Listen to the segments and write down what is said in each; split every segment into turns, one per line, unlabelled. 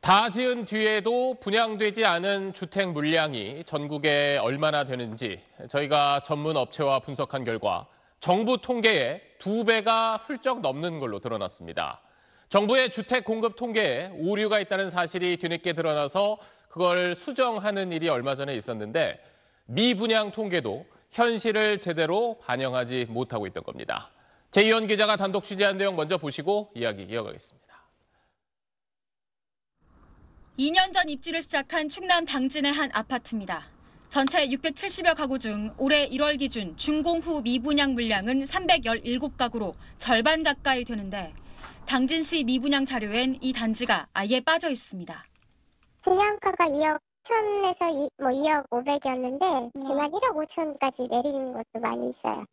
다 지은 뒤에도 분양되지 않은 주택 물량이 전국에 얼마나 되는지 저희가 전문 업체와 분석한 결과 정부 통계에 두 배가 훌쩍 넘는 걸로 드러났습니다. 정부의 주택 공급 통계에 오류가 있다는 사실이 뒤늦게 드러나서 그걸 수정하는 일이 얼마 전에 있었는데 미분양 통계도 현실을 제대로 반영하지 못하고 있던 겁니다. 제이원 기자가 단독 취재한 내용 먼저 보시고 이야기 이어가겠습니다.
2년 전 입주를 시작한 충남 당진의 한 아파트입니다. 전체 670여 가구 중 올해 1월 기준 준공 후 미분양 물량은 317가구로 절반 가까이 되는데 당진시 미분양 자료엔 이 단지가 아예 빠져 있습니다. 분양가가 2억 천에서 2억 뭐 5백이었는데 지만 1억 5천까지 내리는 것도 많이 있어요.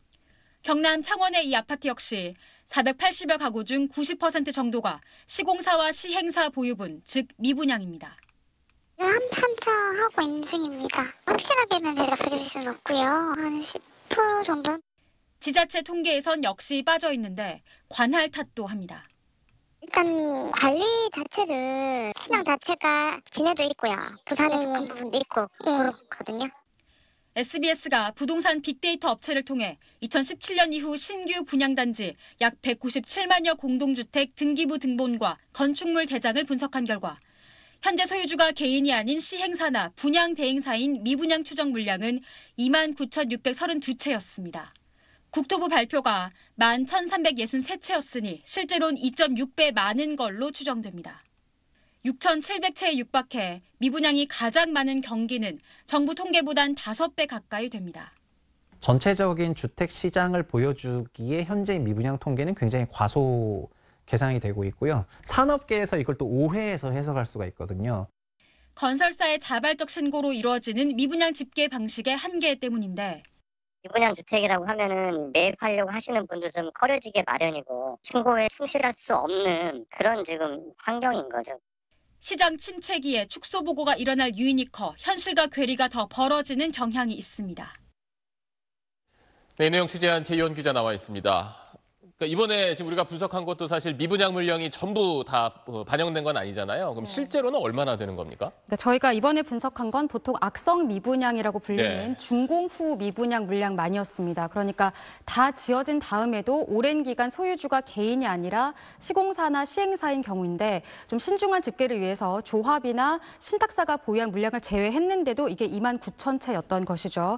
경남 창원의 이 아파트 역시 480여 가구 중 90% 정도가 시공사와 시행사 보유분, 즉 미분양입니다. 한판타하고 있는 중입니다. 확실하게는 제가 드릴 수는 없고요. 한 10% 정도? 지자체 통계에선 역시 빠져 있는데 관할 탓도 합니다. 일단 관리 자체를 신앙 자체가 진해도 있고요. 부산에 속한 음. 부분도 있고 그렇거든요. SBS가 부동산 빅데이터 업체를 통해 2017년 이후 신규 분양단지 약 197만여 공동주택 등기부 등본과 건축물 대장을 분석한 결과 현재 소유주가 개인이 아닌 시행사나 분양 대행사인 미분양 추정 물량은 2만 9,632채였습니다. 국토부 발표가 1 1,363채였으니 실제로는 2.6배 많은 걸로 추정됩니다. 6,700채에 육박해 미분양이 가장 많은 경기는 정부 통계보단 5배 가까이 됩니다. 전체적인 주택 시장을 보여주기에 현재 미분양 통계는 굉장히 과소 계산이 되고 있고요. 산업계에서 이걸 또 오해해서 해석할 수가 있거든요. 건설사의 자발적 신고로 이루어지는 미분양 집계 방식의 한계 때문인데
미분양 주택이라고 하면은 매입하려고 하시는 분도 좀 꺼려지게 마련이고 신고에 충실할 수 없는 그런 지금 환경인 거죠.
시장 침체기에 축소 보고가 일어날 유인이 커 현실과 괴리가 더 벌어지는 경향이 있습니다.
네, 내용 취재한 최희원 기자 나와 있습니다. 그러니까 이번에 지금 우리가 분석한 것도 사실 미분양 물량이 전부 다 어, 반영된 건 아니잖아요. 그럼 네. 실제로는 얼마나 되는 겁니까?
그러니까 저희가 이번에 분석한 건 보통 악성 미분양이라고 불리는 네. 중공 후 미분양 물량만이었습니다. 그러니까 다 지어진 다음에도 오랜 기간 소유주가 개인이 아니라 시공사나 시행사인 경우인데 좀 신중한 집계를 위해서 조합이나 신탁사가 보유한 물량을 제외했는데도 이게 2만 9천 채였던 것이죠.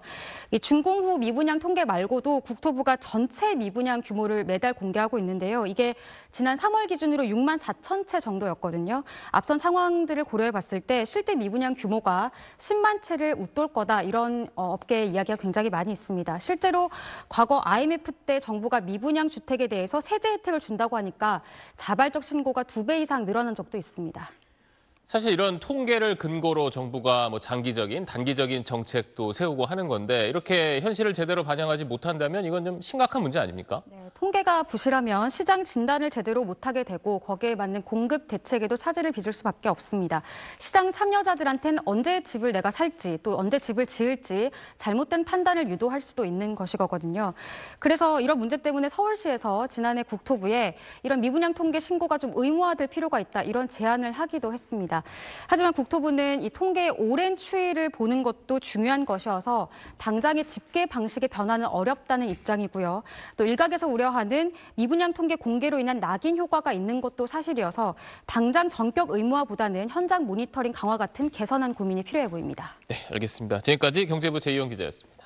이 중공 후 미분양 통계 말고도 국토부가 전체 미분양 규모를 매달 매달 공개하고 있는데요. 이게 지난 3월 기준으로 6만 4천 채 정도였거든요. 앞선 상황들을 고려해 봤을 때 실제 미분양 규모가 10만 채를 웃돌 거다 이런 어, 업계의 이야기가 굉장히 많이 있습니다. 실제로 과거 IMF 때 정부가 미분양 주택에 대해서 세제 혜택을 준다고 하니까 자발적 신고가 두 배 이상 늘어난 적도 있습니다.
사실 이런 통계를 근거로 정부가 뭐 장기적인, 단기적인 정책도 세우고 하는 건데 이렇게 현실을 제대로 반영하지 못한다면 이건 좀 심각한 문제 아닙니까? 네.
통계가 부실하면 시장 진단을 제대로 못하게 되고 거기에 맞는 공급 대책에도 차질을 빚을 수밖에 없습니다. 시장 참여자들한테는 언제 집을 내가 살지 또 언제 집을 지을지 잘못된 판단을 유도할 수도 있는 것이거든요. 그래서 이런 문제 때문에 서울시에서 지난해 국토부에 이런 미분양 통계 신고가 좀 의무화될 필요가 있다 이런 제안을 하기도 했습니다. 하지만 국토부는 이 통계의 오랜 추이를 보는 것도 중요한 것이어서 당장의 집계 방식의 변화는 어렵다는 입장이고요. 또 일각에서 우리 우려하는 미분양 통계 공개로 인한 낙인 효과가 있는 것도 사실이어서 당장 전격 의무화보다는 현장 모니터링 강화 같은 개선한 고민이 필요해 보입니다.
네, 알겠습니다. 지금까지 경제부 제이영 기자였습니다.